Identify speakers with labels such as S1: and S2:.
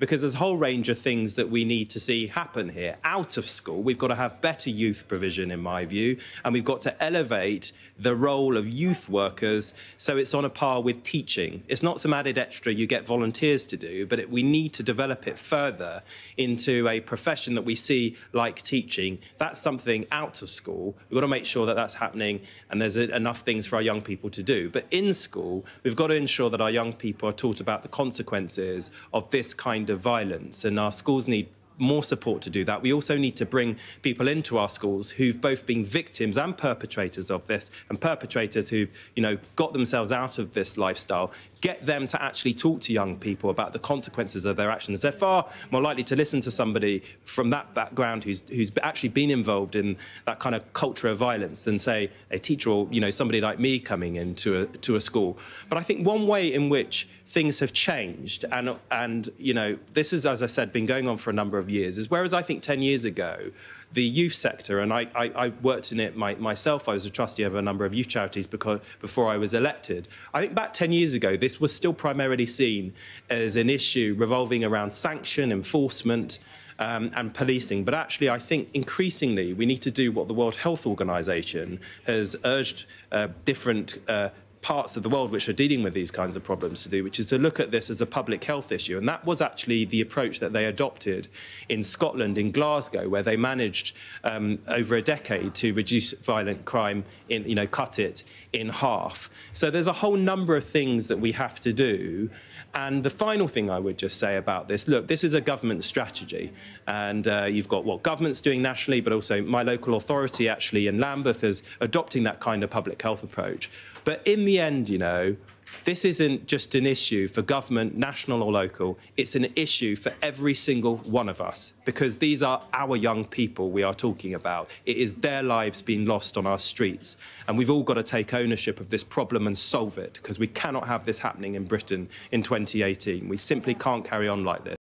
S1: because there's a whole range of things that we need to see happen here. Out of school, we've got to have better youth provision, in my view, and we've got to elevate the role of youth workers so it's on a par with teaching. It's not some added extra you get volunteers to do, but it, we need to develop it further into a profession that we see like teaching. That's something out of school. We've got to make sure that that's happening and there's a, enough things for our young people to do. But in school, we've got to ensure that our young people are taught about the consequences of this kind of violence, and our schools need more support to do that. We also need to bring people into our schools who've both been victims and perpetrators of this, and perpetrators who've, you know, got themselves out of this lifestyle. Get them to actually talk to young people about the consequences of their actions. They're far more likely to listen to somebody from that background who's who's actually been involved in that kind of culture of violence than say a teacher or you know somebody like me coming into a to a school. But I think one way in which things have changed and and you know this is as I said been going on for a number of years is whereas I think 10 years ago, the youth sector, and I, I, I worked in it my, myself, I was a trustee of a number of youth charities because, before I was elected. I think back 10 years ago, this was still primarily seen as an issue revolving around sanction, enforcement, um, and policing. But actually, I think increasingly we need to do what the World Health Organization has urged uh, different uh, parts of the world which are dealing with these kinds of problems to do, which is to look at this as a public health issue. And that was actually the approach that they adopted in Scotland, in Glasgow, where they managed um, over a decade to reduce violent crime, in, you know, cut it in half. So there's a whole number of things that we have to do. And the final thing I would just say about this, look, this is a government strategy. And uh, you've got what government's doing nationally, but also my local authority actually in Lambeth is adopting that kind of public health approach. But in the the end, you know, this isn't just an issue for government, national or local, it's an issue for every single one of us because these are our young people we are talking about. It is their lives being lost on our streets. And we've all got to take ownership of this problem and solve it because we cannot have this happening in Britain in 2018. We simply can't carry on like this.